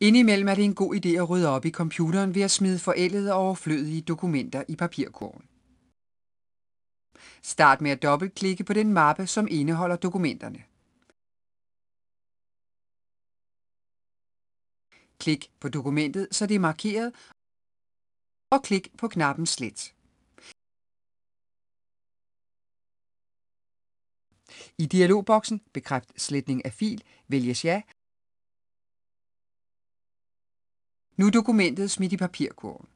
Indimellem er det en god idé at rydde op i computeren ved at smide forældede og overflødige dokumenter i papirkurven. Start med at dobbeltklikke på den mappe, som indeholder dokumenterne. Klik på dokumentet, så det er markeret, og klik på knappen Slet. I dialogboksen Bekræft sletning af fil vælges Ja Nu er dokumentet smidt i papirkurven.